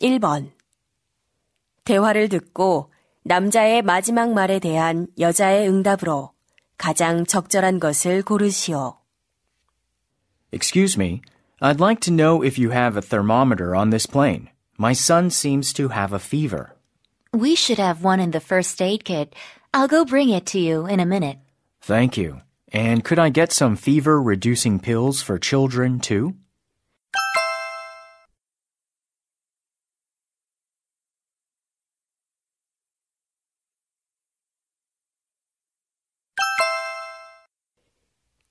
1번. 대화를 듣고 남자의 마지막 말에 대한 여자의 응답으로 가장 적절한 것을 고르시오. Excuse me. I'd like to know if you have a thermometer on this plane. My son seems to have a fever. We should have one in the first aid kit. I'll go bring it to you in a minute. Thank you. And could I get some fever reducing pills for children too?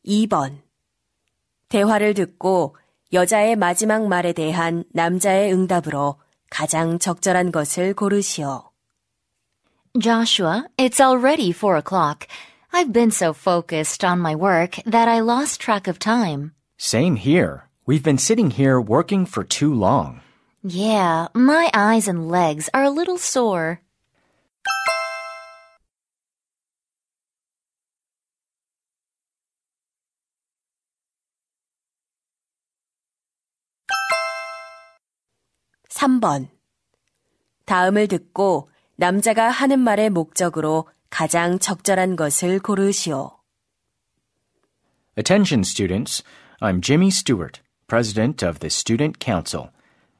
2번. 대화를 듣고 여자의 마지막 말에 대한 남자의 응답으로 가장 적절한 것을 고르시오. Joshua, it's already 4 o'clock. I've been so focused on my work that I lost track of time. Same here. We've been sitting here working for too long. Yeah, my eyes and legs are a little sore. 3번. 다음을 듣고 남자가 하는 말의 목적으로 가장 적절한 것을 고르시오. Attention students, I'm Jimmy Stewart, president of the Student Council.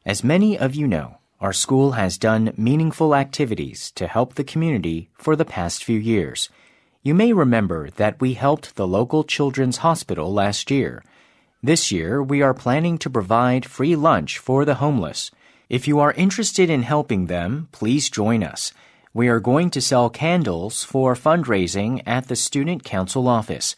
As many of you know, our school has done meaningful activities to help the community for the past few years. You may remember that we helped the local children's hospital last year. This year, we are planning to provide free lunch for the homeless. If you are interested in helping them, please join us. We are going to sell candles for fundraising at the Student Council office.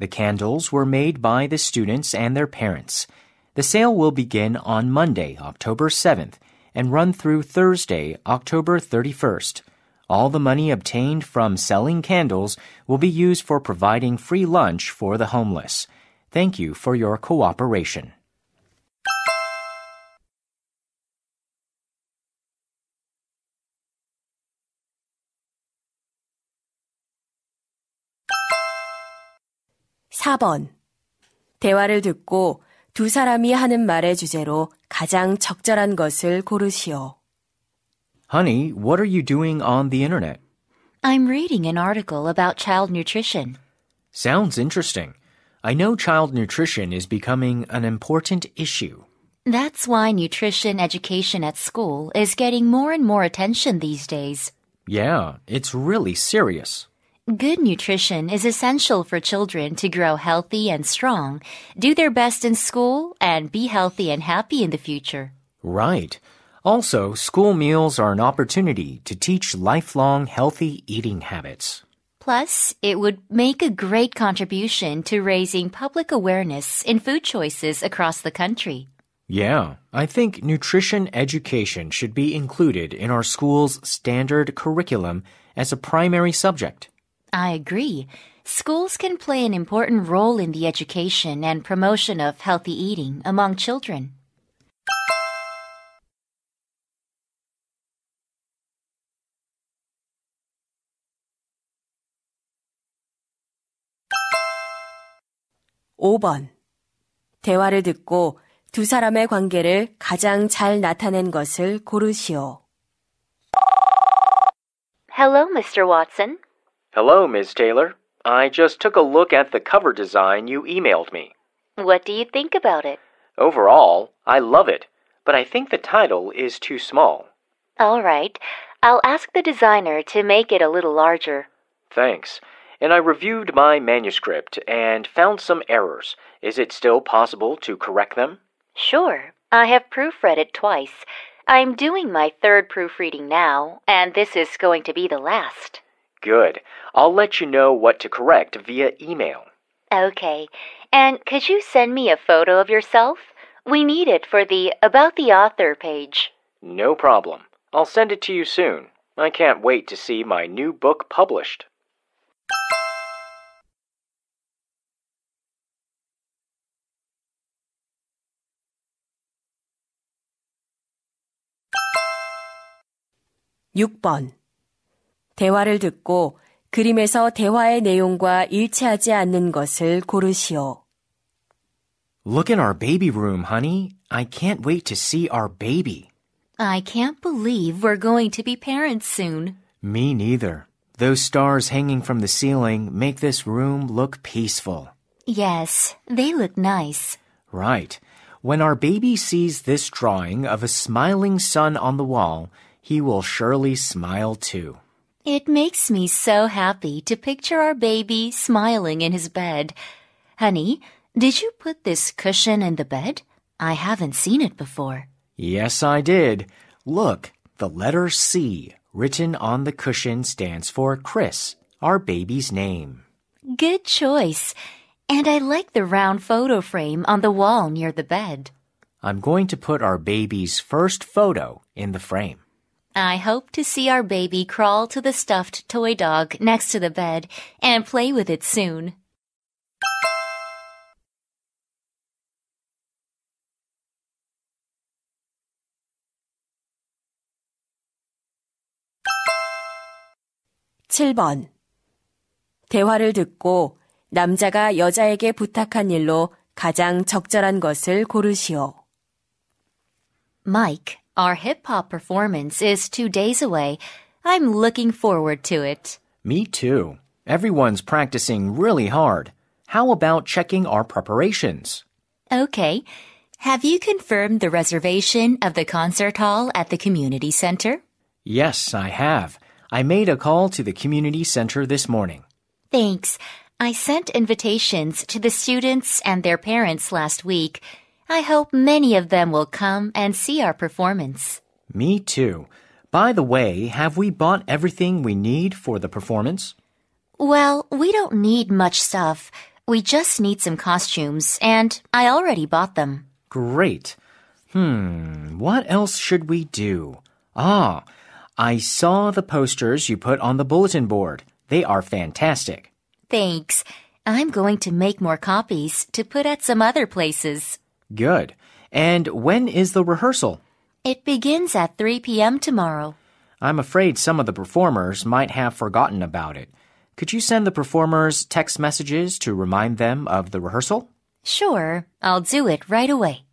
The candles were made by the students and their parents. The sale will begin on Monday, October 7th, and run through Thursday, October 31st. All the money obtained from selling candles will be used for providing free lunch for the homeless. Thank you for your cooperation. 4번. 대화를 듣고 두 사람이 하는 말의 주제로 가장 적절한 것을 고르시오. Honey, what are you doing on the internet? I'm reading an article about child nutrition. Sounds interesting. I know child nutrition is becoming an important issue. That's why nutrition education at school is getting more and more attention these days. Yeah, it's really serious. Good nutrition is essential for children to grow healthy and strong, do their best in school, and be healthy and happy in the future. Right. Also, school meals are an opportunity to teach lifelong healthy eating habits. Plus, it would make a great contribution to raising public awareness in food choices across the country. Yeah, I think nutrition education should be included in our school's standard curriculum as a primary subject. I agree. Schools can play an important role in the education and promotion of healthy eating among children. (5번) 대화를 듣고 두 사람의 관계를 가장 잘 나타낸 것을 고르시오. Hello, Mr. Watson. Hello, Ms. Taylor. I just took a look at the cover design you emailed me. What do you think about it? Overall, I love it, but I think the title is too small. All right. I'll ask the designer to make it a little larger. Thanks. And I reviewed my manuscript and found some errors. Is it still possible to correct them? Sure. I have proofread it twice. I'm doing my third proofreading now, and this is going to be the last. Good. I'll let you know what to correct via email. Okay. And could you send me a photo of yourself? We need it for the About the Author page. No problem. I'll send it to you soon. I can't wait to see my new book published. (6번) 대화를 듣고 그림에서 대화의 내용과 일치하지 않는 것을 고르시오. Look in our baby room, honey. I can't wait to see our baby. I can't believe we're going to be parents soon. Me neither. Those stars hanging from the ceiling make this room look peaceful. Yes, they look nice. Right. When our baby sees this drawing of a smiling sun on the wall, he will surely smile too. It makes me so happy to picture our baby smiling in his bed. Honey, did you put this cushion in the bed? I haven't seen it before. Yes, I did. Look, the letter C written on the cushion stands for Chris, our baby's name. Good choice. And I like the round photo frame on the wall near the bed. I'm going to put our baby's first photo in the frame. I hope to see our baby crawl to the stuffed toy dog next to the bed and play with it soon. (7번) 대화를 듣고 남자가 여자에게 부탁한 일로 가장 적절한 것을 고르시오. Mike, our hip hop performance is two days away. I'm looking forward to it. Me too. Everyone's practicing really hard. How about checking our preparations? Okay. Have you confirmed the reservation of the concert hall at the community center? Yes, I have. I made a call to the community center this morning. Thanks. I sent invitations to the students and their parents last week. I hope many of them will come and see our performance. Me too. By the way, have we bought everything we need for the performance? Well, we don't need much stuff. We just need some costumes, and I already bought them. Great. Hmm, what else should we do? Ah, I saw the posters you put on the bulletin board. They are fantastic. Thanks. I'm going to make more copies to put at some other places. Good. And when is the rehearsal? It begins at 3 p.m. tomorrow. I'm afraid some of the performers might have forgotten about it. Could you send the performers text messages to remind them of the rehearsal? Sure, I'll do it right away.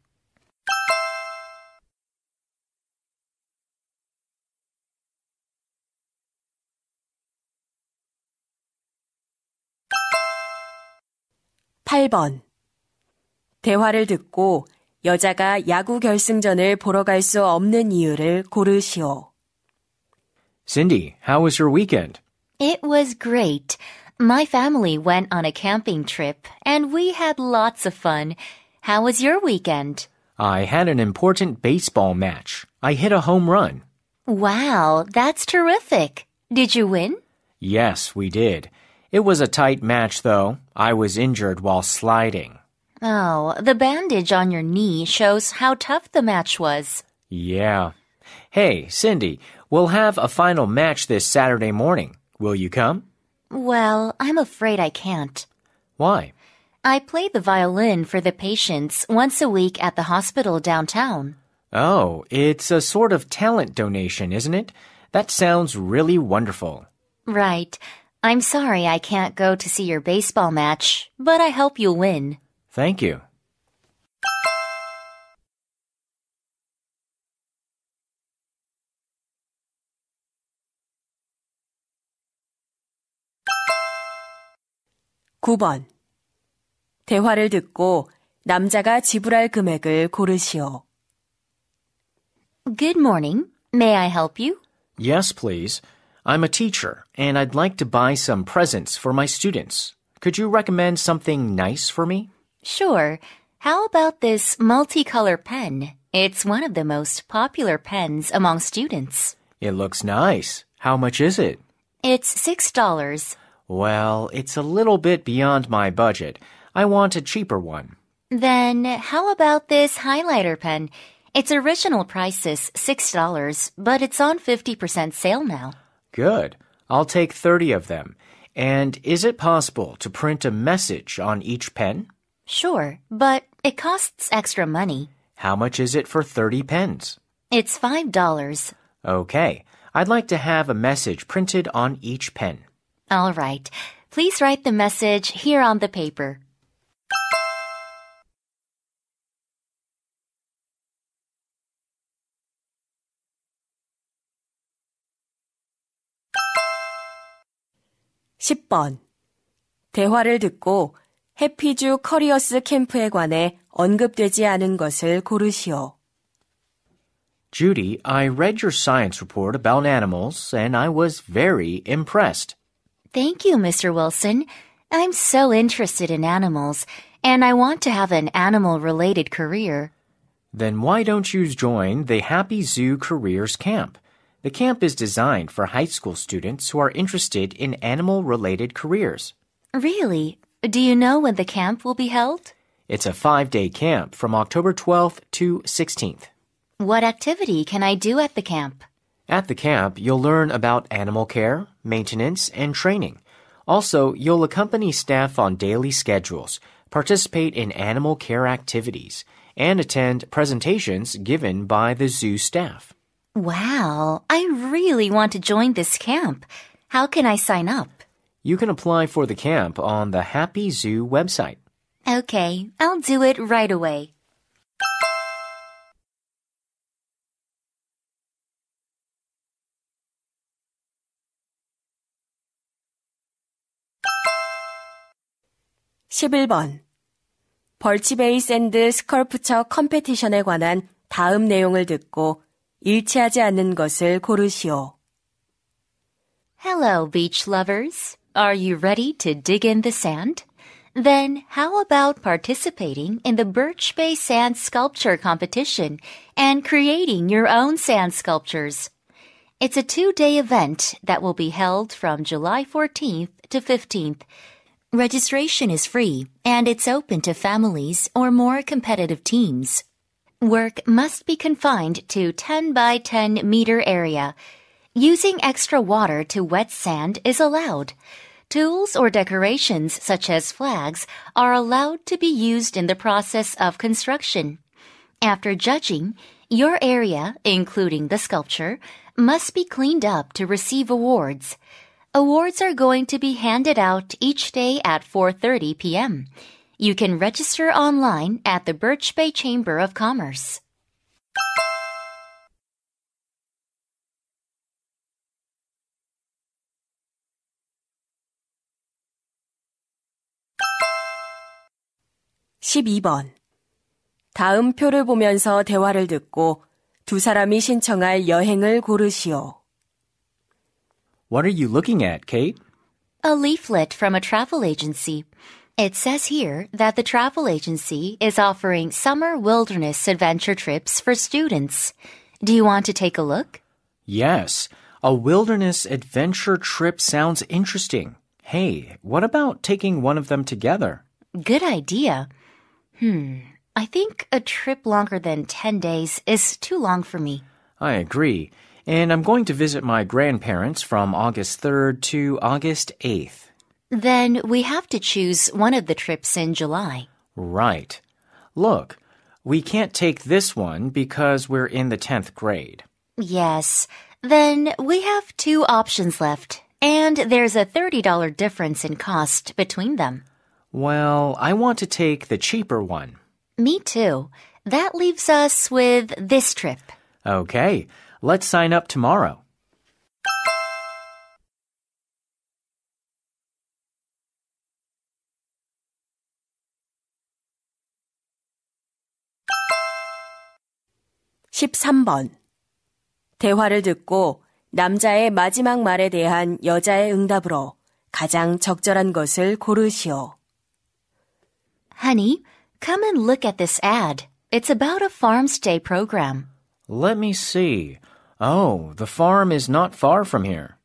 대화를 듣고 여자가 야구 결승전을 보러 없는 이유를 고르시오. Cindy, how was your weekend? It was great. My family went on a camping trip and we had lots of fun. How was your weekend? I had an important baseball match. I hit a home run. Wow, that's terrific. Did you win? Yes, we did. It was a tight match, though. I was injured while sliding. Oh, the bandage on your knee shows how tough the match was. Yeah. Hey, Cindy, we'll have a final match this Saturday morning. Will you come? Well, I'm afraid I can't. Why? I play the violin for the patients once a week at the hospital downtown. Oh, it's a sort of talent donation, isn't it? That sounds really wonderful. Right. I'm sorry I can't go to see your baseball match, but I hope you win. Thank you. (9번) 대화를 듣고 남자가 지불할 금액을 고르시오. Good morning. May I help you? Yes, please. I'm a teacher, and I'd like to buy some presents for my students. Could you recommend something nice for me? Sure. How about this multicolor pen? It's one of the most popular pens among students. It looks nice. How much is it? It's six dollars. Well, it's a little bit beyond my budget. I want a cheaper one. Then how about this highlighter pen? Its original price is $6, but it's on 50% sale now. Good. I'll take 30 of them. And is it possible to print a message on each pen? Sure, but it costs extra money. How much is it for 30 pens? It's $5. Okay. I'd like to have a message printed on each pen. All right. Please write the message here on the paper. Ten. 대화를 듣고 해피주 커리어스 캠프에 관해 언급되지 않은 것을 고르시오. Judy, I read your science report about animals and I was very impressed. Thank you, Mr. Wilson. I'm so interested in animals and I want to have an animal related career. Then why don't you join the Happy Zoo Careers Camp? The camp is designed for high school students who are interested in animal related careers. Really? Do you know when the camp will be held? It's a five day camp from October 12th to 16th. What activity can I do at the camp? At the camp, you'll learn about animal care, maintenance, and training. Also, you'll accompany staff on daily schedules, participate in animal care activities, and attend presentations given by the zoo staff. Wow, I really want to join this camp. How can I sign up? You can apply for the camp on the Happy Zoo website. Okay, I'll do it right away. (11번) 벌치베이 샌드 스컬프처 컴페티션에 관한 다음 내용을 듣고 일치하지 않는 것을 고르시오. Hello, beach lovers. Are you ready to dig in the sand? Then how about participating in the Birch Bay Sand Sculpture Competition and creating your own sand sculptures? It's a two-day event that will be held from July 14th to 15th. Registration is free and it's open to families or more competitive teams. Work must be confined to 10 by 10 meter area. Using extra water to wet sand is allowed. Tools or decorations such as flags are allowed to be used in the process of construction. After judging, your area, including the sculpture, must be cleaned up to receive awards. Awards are going to be handed out each day at 4:30 p.m. You can register online at the Birch Bay Chamber of Commerce. 12번. 다음 표를 보면서 대화를 듣고 두 사람이 신청할 여행을 고르시오. What are you looking at, Kate? A leaflet from a travel agency. It says here that the travel agency is offering summer wilderness adventure trips for students. Do you want to take a look? Yes. A wilderness adventure trip sounds interesting. Hey, what about taking one of them together? Good idea. Hmm. I think a trip longer than 10 days is too long for me. I agree. And I'm going to visit my grandparents from August 3rd to August 8th. Then we have to choose one of the trips in July. Right. Look, we can't take this one because we're in the 10th grade. Yes. Then we have two options left, and there's a $30 difference in cost between them. Well, I want to take the cheaper one. Me too. That leaves us with this trip. Okay, let's sign up tomorrow. (13번) 대화를 듣고 남자의 마지막 말에 대한 여자의 응답으로 가장 적절한 것을 고르시오. Honey, come and look at this ad. It's about a farm stay program. Let me see. Oh, the farm is not far from here.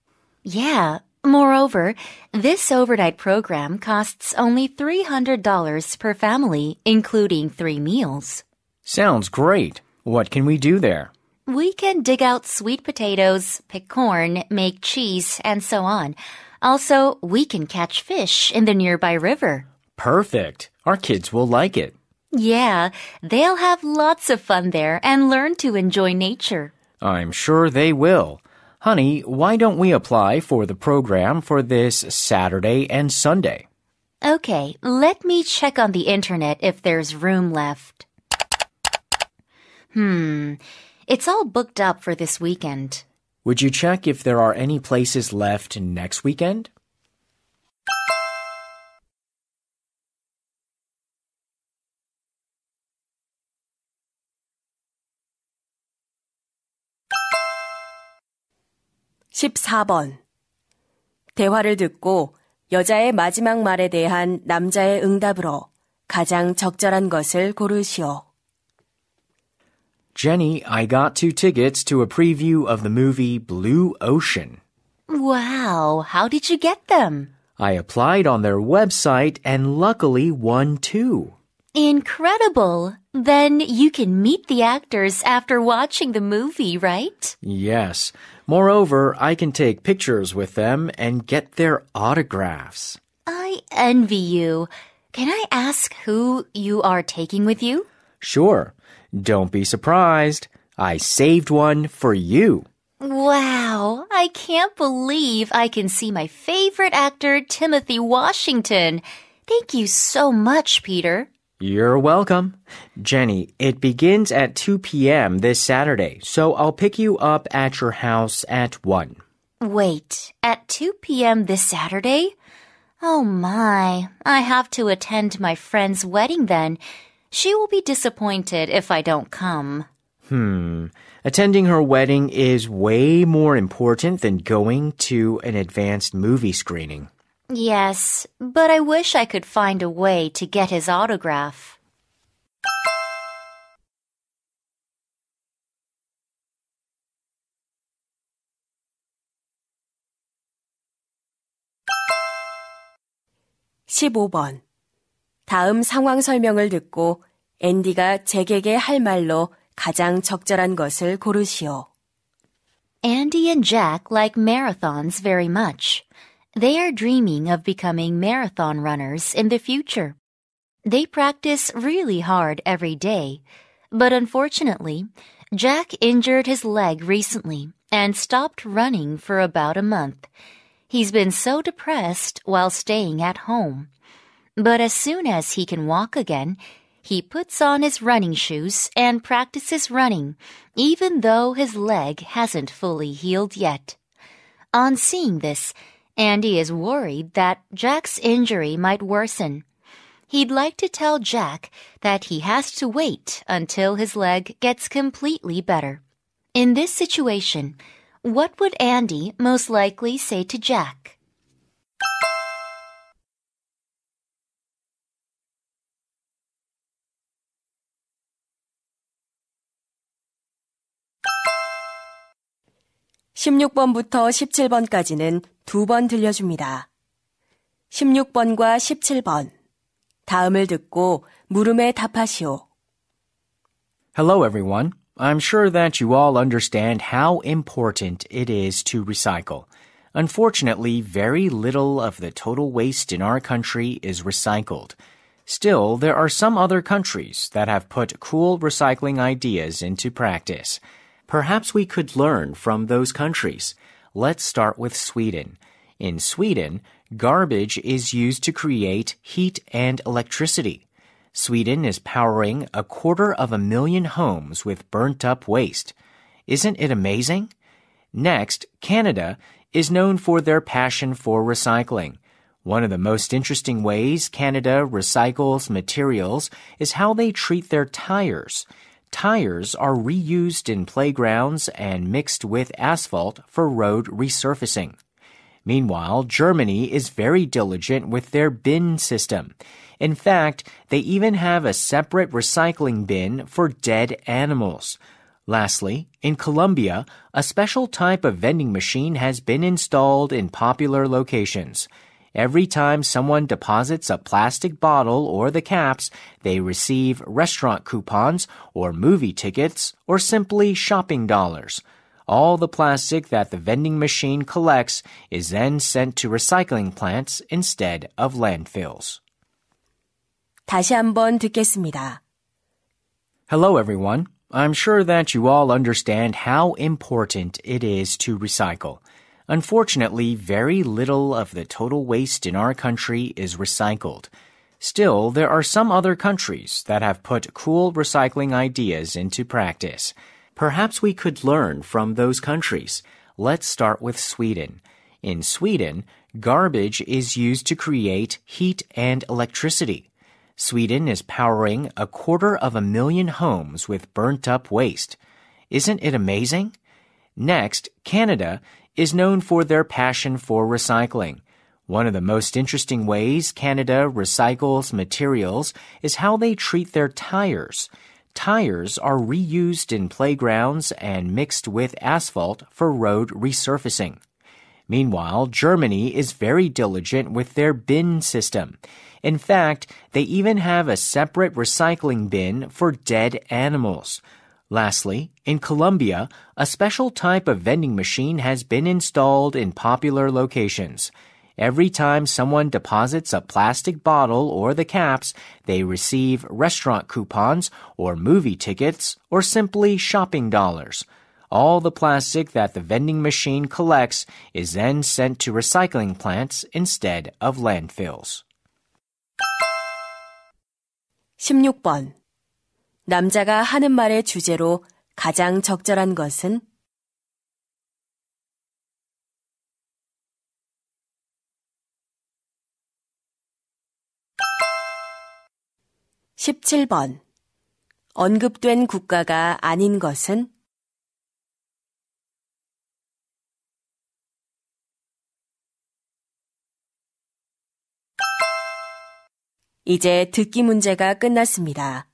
Yeah. Moreover, this overnight program costs only $300 per family, including three meals. Sounds great. What can we do there? We can dig out sweet potatoes, pick corn, make cheese, and so on. Also, we can catch fish in the nearby river. Perfect. Our kids will like it. Yeah, they'll have lots of fun there and learn to enjoy nature. I'm sure they will. Honey, why don't we apply for the program for this Saturday and Sunday? Okay, let me check on the internet if there's room left. Hmm, it's all booked up for this weekend. Would you check if there are any places left next weekend? 14번. 대화를 듣고 여자의 마지막 말에 대한 남자의 응답으로 가장 적절한 것을 고르시오. Jenny, I got two tickets to a preview of the movie Blue Ocean. Wow, how did you get them? I applied on their website and luckily won two. Incredible! Then you can meet the actors after watching the movie, right? Yes. Moreover, I can take pictures with them and get their autographs. I envy you. Can I ask who you are taking with you? Sure. Don't be surprised. I saved one for you. Wow, I can't believe I can see my favorite actor, Timothy Washington. Thank you so much, Peter. You're welcome. Jenny, it begins at 2 p.m. this Saturday, so I'll pick you up at your house at 1. Wait, at 2 p.m. this Saturday? Oh my, I have to attend my friend's wedding then. She will be disappointed if I don't come. Hmm. Attending her wedding is way more important than going to an advanced movie screening. Yes, but I wish I could find a way to get his autograph. (15번) 다음 상황 설명을 듣고 앤디가 잭에게 할 말로 가장 적절한 것을 고르시오. Andy and Jack like marathons very much. They are dreaming of becoming marathon runners in the future. They practice really hard every day, but unfortunately, Jack injured his leg recently and stopped running for about a month. He's been so depressed while staying at home. But as soon as he can walk again, he puts on his running shoes and practices running, even though his leg hasn't fully healed yet. On seeing this, Andy is worried that Jack's injury might worsen. He'd like to tell Jack that he has to wait until his leg gets completely better. In this situation, what would Andy most likely say to Jack? 16번부터 17번까지는 두 번 들려줍니다. 16번과 17번. 다음을 듣고 물음에 답하시오. Hello everyone. I'm sure that you all understand how important it is to recycle. Unfortunately, very little of the total waste in our country is recycled. Still, there are some other countries that have put cool recycling ideas into practice. Perhaps we could learn from those countries. Let's start with Sweden. In Sweden, garbage is used to create heat and electricity. Sweden is powering a quarter of a million homes with burnt up waste. Isn't it amazing? Next, Canada is known for their passion for recycling. One of the most interesting ways Canada recycles materials is how they treat their tires tires are reused in playgrounds and mixed with asphalt for road resurfacing. Meanwhile, Germany is very diligent with their bin system. In fact, they even have a separate recycling bin for dead animals. Lastly, in Colombia, a special type of vending machine has been installed in popular locations. Every time someone deposits a plastic bottle or the caps, they receive restaurant coupons or movie tickets or simply shopping dollars. All the plastic that the vending machine collects is then sent to recycling plants instead of landfills. 다시 한번 듣겠습니다. Hello everyone. I'm sure that you all understand how important it is to recycle. Unfortunately, very little of the total waste in our country is recycled. Still, there are some other countries that have put cool recycling ideas into practice. Perhaps we could learn from those countries. Let's start with Sweden. In Sweden, garbage is used to create heat and electricity. Sweden is powering a quarter of a million homes with burnt up waste. Isn't it amazing? Next, Canada is known for their passion for recycling. One of the most interesting ways Canada recycles materials is how they treat their tires. Tires are reused in playgrounds and mixed with asphalt for road resurfacing. Meanwhile, Germany is very diligent with their bin system. In fact, they even have a separate recycling bin for dead animals. Lastly, in Colombia, a special type of vending machine has been installed in popular locations. Every time someone deposits a plastic bottle or the caps, they receive restaurant coupons or movie tickets or simply shopping dollars. All the plastic that the vending machine collects is then sent to recycling plants instead of landfills. 16번 남자가 하는 말의 주제로 가장 적절한 것은 1 7번 언급된 국가가 아닌 것은 이제 듣기 문제가 끝났습니다.